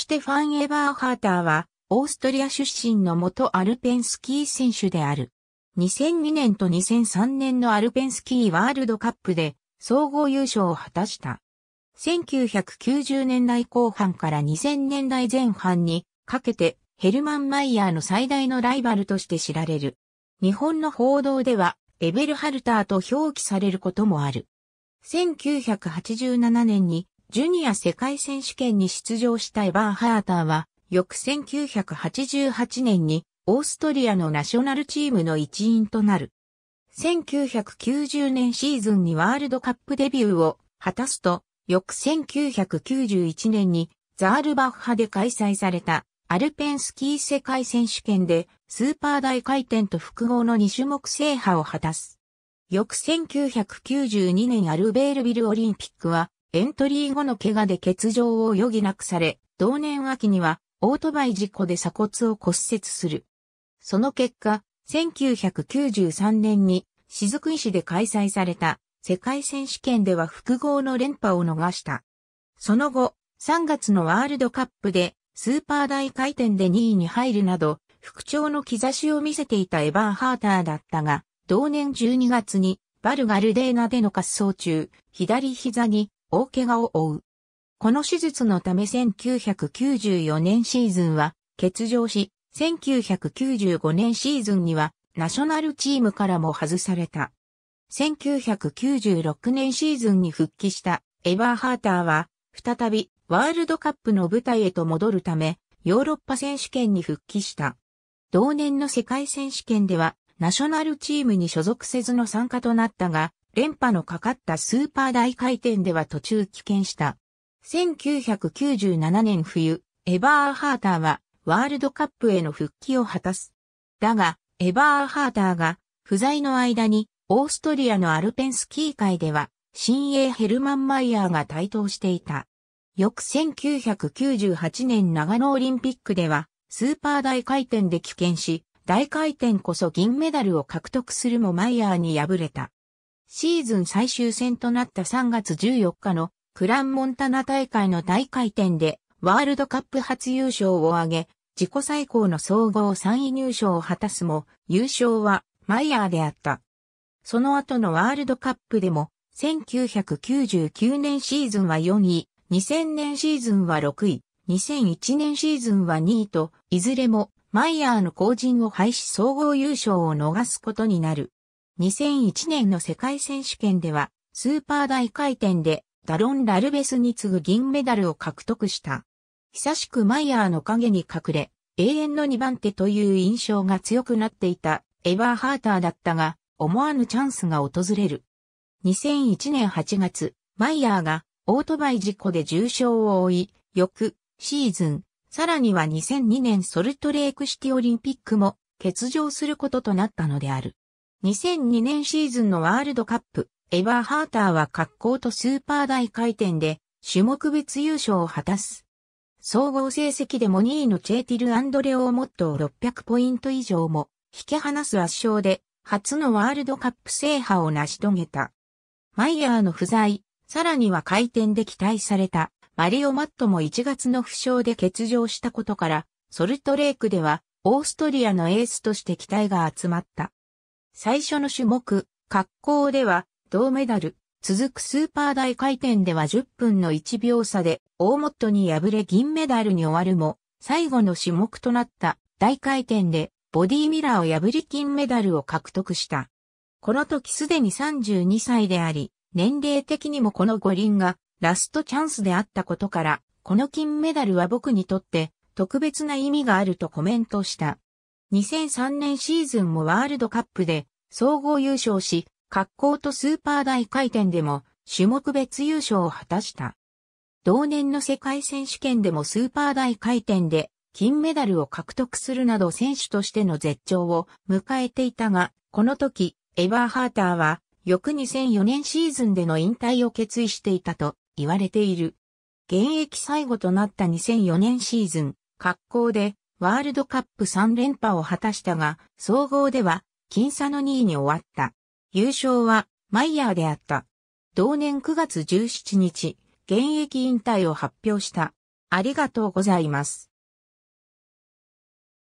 ステファン・エバーハーターは、オーストリア出身の元アルペンスキー選手である。2002年と2003年のアルペンスキーワールドカップで総合優勝を果たした。1990年代後半から2000年代前半にかけてヘルマン・マイヤーの最大のライバルとして知られる。日本の報道ではエベルハルターと表記されることもある。1987年にジュニア世界選手権に出場したエバーハーターは、翌1988年にオーストリアのナショナルチームの一員となる。1990年シーズンにワールドカップデビューを果たすと、翌1991年にザールバッハで開催されたアルペンスキー世界選手権でスーパー大回転と複合の2種目制覇を果たす。翌1992年アルベールビルオリンピックはエントリー後の怪我で欠場を余儀なくされ、同年秋にはオートバイ事故で鎖骨を骨折する。その結果、1993年に雫石で開催された世界選手権では複合の連覇を逃した。その後、3月のワールドカップでスーパー大回転で2位に入るなど、復調の兆しを見せていたエヴァン・ハーターだったが、同年12月にバルガルデーナでの滑走中、左膝に大怪我を負う。この手術のため1994年シーズンは欠場し、1995年シーズンにはナショナルチームからも外された。1996年シーズンに復帰したエァーハーターは、再びワールドカップの舞台へと戻るため、ヨーロッパ選手権に復帰した。同年の世界選手権では、ナショナルチームに所属せずの参加となったが、連覇のかかったスーパー大回転では途中棄権した。1997年冬、エバーハーターはワールドカップへの復帰を果たす。だが、エバーハーターが不在の間にオーストリアのアルペンスキー界では新鋭ヘルマン・マイヤーが台頭していた。翌1998年長野オリンピックではスーパー大回転で棄権し、大回転こそ銀メダルを獲得するもマイヤーに敗れた。シーズン最終戦となった3月14日のクランモンタナ大会の大回転でワールドカップ初優勝を挙げ、自己最高の総合3位入賞を果たすも、優勝はマイヤーであった。その後のワールドカップでも、1999年シーズンは4位、2000年シーズンは6位、2001年シーズンは2位と、いずれもマイヤーの後陣を廃止総合優勝を逃すことになる。2001年の世界選手権では、スーパー大回転でダロン・ラルベスに次ぐ銀メダルを獲得した。久しくマイヤーの影に隠れ、永遠の2番手という印象が強くなっていたエァーハーターだったが、思わぬチャンスが訪れる。2001年8月、マイヤーがオートバイ事故で重傷を負い、翌シーズン、さらには2002年ソルトレークシティオリンピックも欠場することとなったのである。2002年シーズンのワールドカップ、エァーハーターは格好とスーパー大回転で種目別優勝を果たす。総合成績でも2位のチェーティル・アンドレオーモットを600ポイント以上も引き離す圧勝で初のワールドカップ制覇を成し遂げた。マイヤーの不在、さらには回転で期待されたマリオ・マットも1月の負傷で欠場したことから、ソルトレークではオーストリアのエースとして期待が集まった。最初の種目、滑降では銅メダル、続くスーパー大回転では10分の1秒差で大元に敗れ銀メダルに終わるも、最後の種目となった大回転でボディミラーを破り金メダルを獲得した。この時すでに32歳であり、年齢的にもこの五輪がラストチャンスであったことから、この金メダルは僕にとって特別な意味があるとコメントした。2003年シーズンもワールドカップで総合優勝し、格好とスーパー大回転でも種目別優勝を果たした。同年の世界選手権でもスーパー大回転で金メダルを獲得するなど選手としての絶頂を迎えていたが、この時、エァーハーターは翌2004年シーズンでの引退を決意していたと言われている。現役最後となった2004年シーズン、格好でワールドカップ3連覇を果たしたが、総合では、僅差の2位に終わった。優勝は、マイヤーであった。同年9月17日、現役引退を発表した。ありがとうございます。